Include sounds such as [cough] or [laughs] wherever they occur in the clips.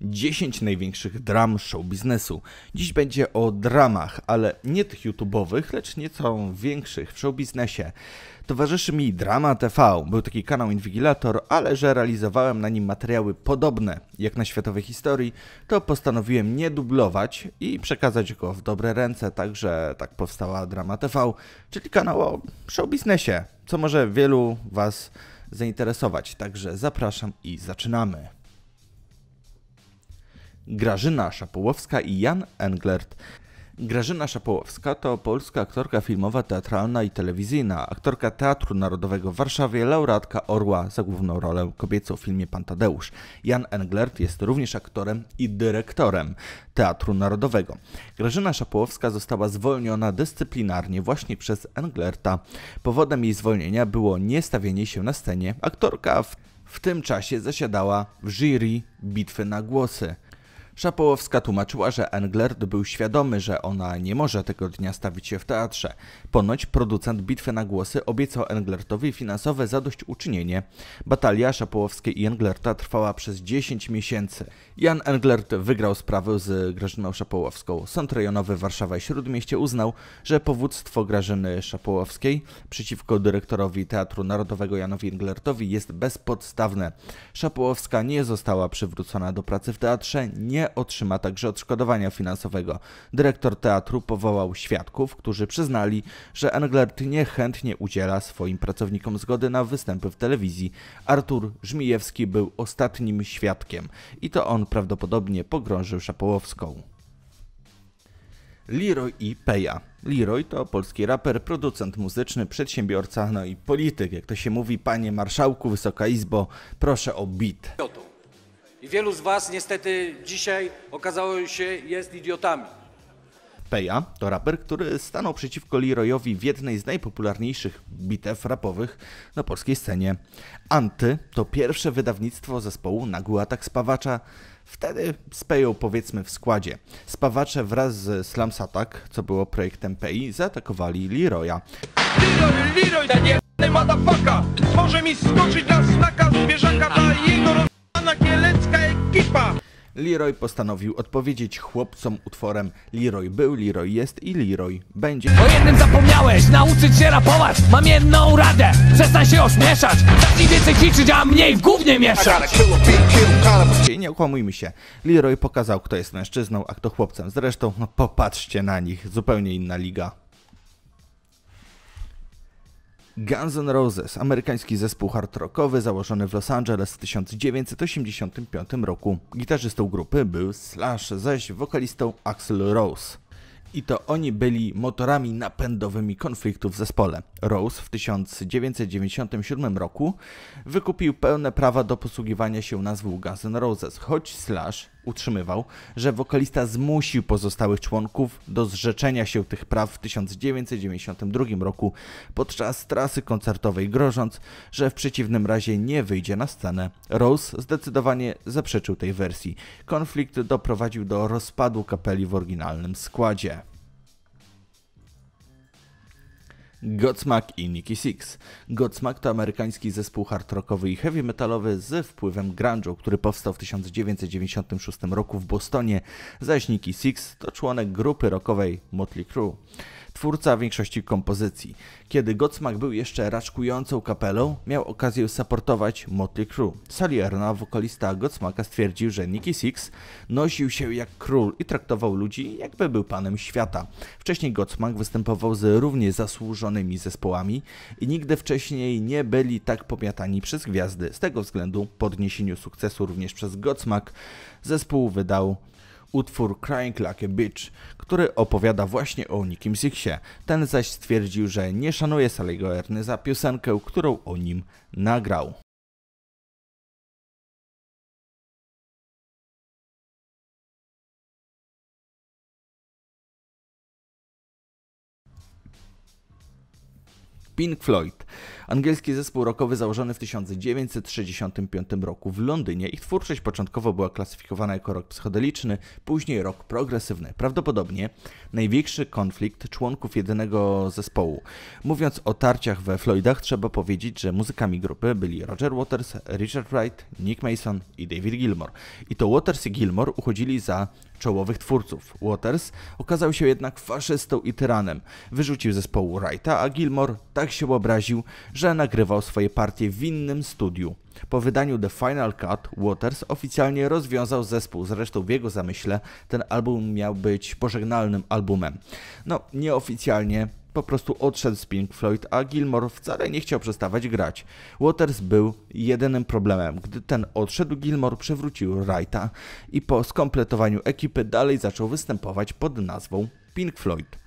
10 największych dram show biznesu. Dziś będzie o dramach, ale nie tych YouTube'owych, lecz nieco większych w show biznesie. Towarzyszy mi Drama TV. Był taki kanał Inwigilator, ale że realizowałem na nim materiały podobne jak na światowej historii, to postanowiłem nie dublować i przekazać go w dobre ręce, także tak powstała Drama TV, czyli kanał o show biznesie, co może wielu Was zainteresować. Także zapraszam i zaczynamy. Grażyna Szapołowska i Jan Englert. Grażyna Szapołowska to polska aktorka filmowa, teatralna i telewizyjna, aktorka Teatru Narodowego w Warszawie, laureatka Orła za główną rolę kobiecą w filmie Pantadeusz. Jan Englert jest również aktorem i dyrektorem Teatru Narodowego. Grażyna Szapołowska została zwolniona dyscyplinarnie właśnie przez Englerta. Powodem jej zwolnienia było niestawienie się na scenie. Aktorka w, w tym czasie zasiadała w jury Bitwy na Głosy. Szapołowska tłumaczyła, że Englert był świadomy, że ona nie może tego dnia stawić się w teatrze. Ponoć producent Bitwy na Głosy obiecał Englertowi finansowe zadośćuczynienie. Batalia Szapołowskiej i Englerta trwała przez 10 miesięcy. Jan Englert wygrał sprawę z Grażyną Szapołowską. Sąd rejonowy Warszawa i Śródmieście uznał, że powództwo Grażyny Szapołowskiej przeciwko dyrektorowi Teatru Narodowego Janowi Englertowi jest bezpodstawne. Szapołowska nie została przywrócona do pracy w teatrze, nie otrzyma także odszkodowania finansowego. Dyrektor teatru powołał świadków, którzy przyznali, że Englert niechętnie udziela swoim pracownikom zgody na występy w telewizji. Artur Żmijewski był ostatnim świadkiem i to on prawdopodobnie pogrążył Szapołowską. Leroy i Peja. Leroy to polski raper, producent muzyczny, przedsiębiorca, no i polityk. Jak to się mówi, panie marszałku, wysoka izbo, proszę o beat. I wielu z Was niestety dzisiaj okazało się jest idiotami. Peja to raper, który stanął przeciwko Leroyowi w jednej z najpopularniejszych bitew rapowych na polskiej scenie. Anty to pierwsze wydawnictwo zespołu Nagły Atak Spawacza. Wtedy z Peją powiedzmy w składzie. Spawacze wraz z Slams Attack, co było projektem Pei, zaatakowali Leroya. Leroy, Leroy, da nie, motherfucker! Może mi skoczyć na znaka zwierzaka, da jego roz... Czerwona kielecka ekipa! Leroy postanowił odpowiedzieć chłopcom utworem Leroy był, Leroy jest i Leroy będzie. O jednym zapomniałeś, nauczyć się rapować, mam jedną radę, przestań się ośmieszać, zacznij więcej ćwiczyć, a mniej w gównie mieszać. Nie okłamujmy się, Leroy pokazał kto jest mężczyzną, a kto chłopcem, zresztą no popatrzcie na nich, zupełnie inna liga. Guns N' Roses, amerykański zespół hard rockowy założony w Los Angeles w 1985 roku. Gitarzystą grupy był Slash, zaś wokalistą Axl Rose. I to oni byli motorami napędowymi konfliktów w zespole. Rose w 1997 roku wykupił pełne prawa do posługiwania się nazwą Guns N' Roses, choć Slash utrzymywał, że wokalista zmusił pozostałych członków do zrzeczenia się tych praw w 1992 roku podczas trasy koncertowej, grożąc, że w przeciwnym razie nie wyjdzie na scenę. Rose zdecydowanie zaprzeczył tej wersji. Konflikt doprowadził do rozpadu kapeli w oryginalnym składzie. Godsmack i Nicky Six. Godsmack to amerykański zespół hard rockowy i heavy metalowy z wpływem grunge'u, który powstał w 1996 roku w Bostonie, zaś Nicky Six to członek grupy rockowej Motley Crue twórca większości kompozycji. Kiedy Godsmack był jeszcze raczkującą kapelą, miał okazję supportować Motley Crue. Salierna, wokalista Godsmacka stwierdził, że Nicky Six nosił się jak król i traktował ludzi jakby był panem świata. Wcześniej Godsmack występował z równie zasłużonymi zespołami i nigdy wcześniej nie byli tak pomiatani przez gwiazdy. Z tego względu po sukcesu również przez Godsmack zespół wydał utwór Crying Like a Bitch, który opowiada właśnie o Nikim Sixie. Ten zaś stwierdził, że nie szanuje Salego Erny za piosenkę, którą o nim nagrał. Pink Floyd. Angielski zespół rockowy założony w 1965 roku w Londynie. Ich twórczość początkowo była klasyfikowana jako rock psychodeliczny, później rock progresywny. Prawdopodobnie największy konflikt członków jedynego zespołu. Mówiąc o tarciach we Floydach, trzeba powiedzieć, że muzykami grupy byli Roger Waters, Richard Wright, Nick Mason i David Gilmore. I to Waters i Gilmore uchodzili za czołowych twórców. Waters okazał się jednak faszystą i tyranem. Wyrzucił zespołu Wrighta, a Gilmore tak się obraził, że nagrywał swoje partie w innym studiu. Po wydaniu The Final Cut Waters oficjalnie rozwiązał zespół, zresztą w jego zamyśle ten album miał być pożegnalnym albumem. No, nieoficjalnie po prostu odszedł z Pink Floyd, a Gilmore wcale nie chciał przestawać grać. Waters był jedynym problemem. Gdy ten odszedł, Gilmore przywrócił Wrighta i po skompletowaniu ekipy dalej zaczął występować pod nazwą Pink Floyd.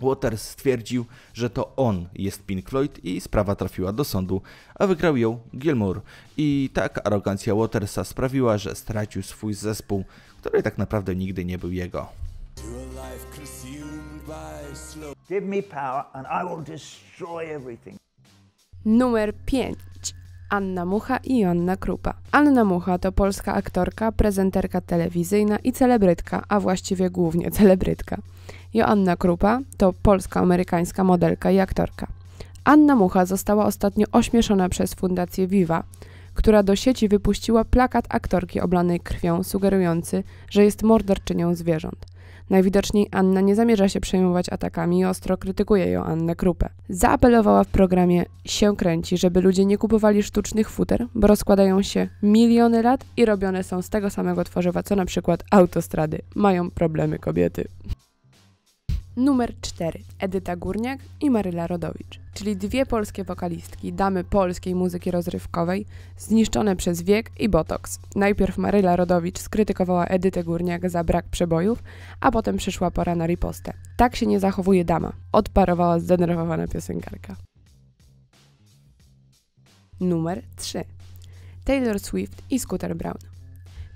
Waters stwierdził, że to on jest Pink Floyd i sprawa trafiła do sądu, a wygrał ją Gilmour. I tak arogancja Watersa sprawiła, że stracił swój zespół, który tak naprawdę nigdy nie był jego. Numer 5. Anna Mucha i Joanna Krupa. Anna Mucha to polska aktorka, prezenterka telewizyjna i celebrytka, a właściwie głównie celebrytka. Joanna Krupa to polsko-amerykańska modelka i aktorka. Anna Mucha została ostatnio ośmieszona przez Fundację Viva, która do sieci wypuściła plakat aktorki oblanej krwią, sugerujący, że jest morderczynią zwierząt. Najwidoczniej Anna nie zamierza się przejmować atakami i ostro krytykuje Joannę Krupę. Zaapelowała w programie Się kręci, żeby ludzie nie kupowali sztucznych futer, bo rozkładają się miliony lat i robione są z tego samego tworzywa co na przykład autostrady. Mają problemy kobiety. Numer 4 Edyta Górniak i Maryla Rodowicz, czyli dwie polskie wokalistki, damy polskiej muzyki rozrywkowej, zniszczone przez wiek i botoks. Najpierw Maryla Rodowicz skrytykowała Edytę Górniak za brak przebojów, a potem przyszła pora na ripostę. Tak się nie zachowuje dama, odparowała zdenerwowana piosenkarka. Numer 3 Taylor Swift i Scooter Brown.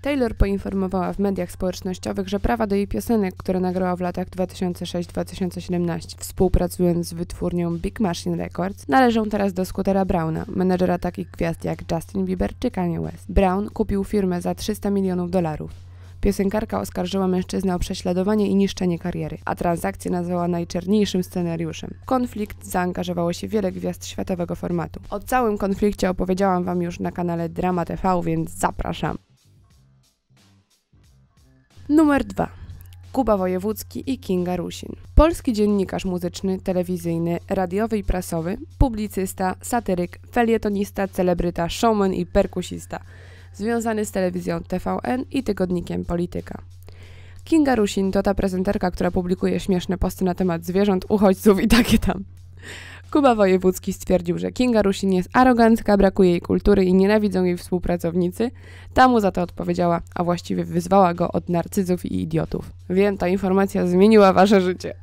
Taylor poinformowała w mediach społecznościowych, że prawa do jej piosenek, które nagrała w latach 2006-2017 współpracując z wytwórnią Big Machine Records, należą teraz do skutera Browna, menedżera takich gwiazd jak Justin Bieber czy Kanye West. Brown kupił firmę za 300 milionów dolarów. Piosenkarka oskarżyła mężczyznę o prześladowanie i niszczenie kariery, a transakcję nazwała najczerniejszym scenariuszem. konflikt zaangażowało się wiele gwiazd światowego formatu. O całym konflikcie opowiedziałam Wam już na kanale Drama TV, więc zapraszam. Numer 2. Kuba Wojewódzki i Kinga Rusin. Polski dziennikarz muzyczny, telewizyjny, radiowy i prasowy, publicysta, satyryk, felietonista, celebryta, showman i perkusista, związany z telewizją TVN i tygodnikiem Polityka. Kinga Rusin to ta prezenterka, która publikuje śmieszne posty na temat zwierząt, uchodźców i takie tam. Kuba Wojewódzki stwierdził, że Kinga Rusin jest arogancka, brakuje jej kultury i nienawidzą jej współpracownicy. Ta mu za to odpowiedziała, a właściwie wyzwała go od narcyzów i idiotów. Wiem, ta informacja zmieniła wasze życie.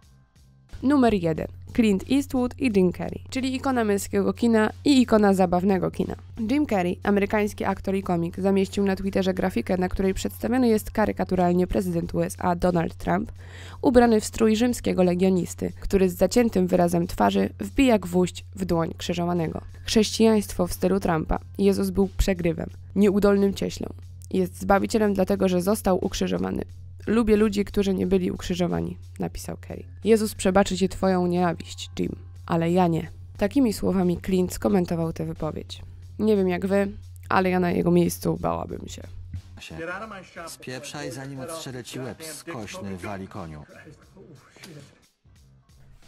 [laughs] Numer 1. Clint Eastwood i Jim Carrey, czyli ikona męskiego kina i ikona zabawnego kina. Jim Carrey, amerykański aktor i komik, zamieścił na Twitterze grafikę, na której przedstawiony jest karykaturalnie prezydent USA Donald Trump, ubrany w strój rzymskiego legionisty, który z zaciętym wyrazem twarzy wbija gwóźdź w dłoń krzyżowanego. Chrześcijaństwo w stylu Trumpa. Jezus był przegrywem, nieudolnym cieślą. Jest zbawicielem dlatego, że został ukrzyżowany. Lubię ludzi, którzy nie byli ukrzyżowani, napisał Kerry. Jezus przebaczy ci twoją nienawiść, Jim, ale ja nie. Takimi słowami Clint skomentował tę wypowiedź. Nie wiem jak wy, ale ja na jego miejscu bałabym się. Spieprzaj, zanim odstrzelę ci łeb skośny wali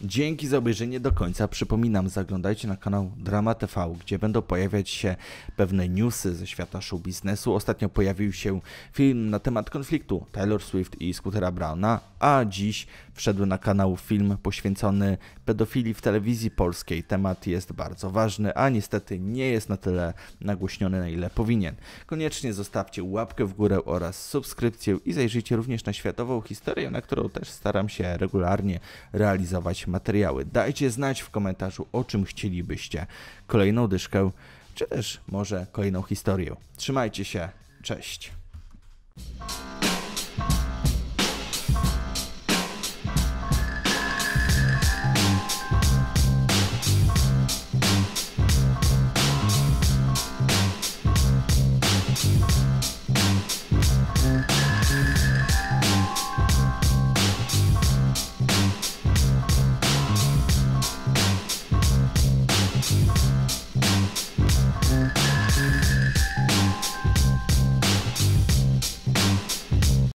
Dzięki za obejrzenie do końca. Przypominam, zaglądajcie na kanał Drama TV, gdzie będą pojawiać się pewne newsy ze świata show biznesu. Ostatnio pojawił się film na temat konfliktu Taylor Swift i Scootera Browna, a dziś wszedł na kanał film poświęcony pedofilii w telewizji polskiej. Temat jest bardzo ważny, a niestety nie jest na tyle nagłośniony, na ile powinien. Koniecznie zostawcie łapkę w górę oraz subskrypcję i zajrzyjcie również na światową historię, na którą też staram się regularnie realizować materiały. Dajcie znać w komentarzu, o czym chcielibyście kolejną dyszkę, czy też może kolejną historię. Trzymajcie się, cześć. Thank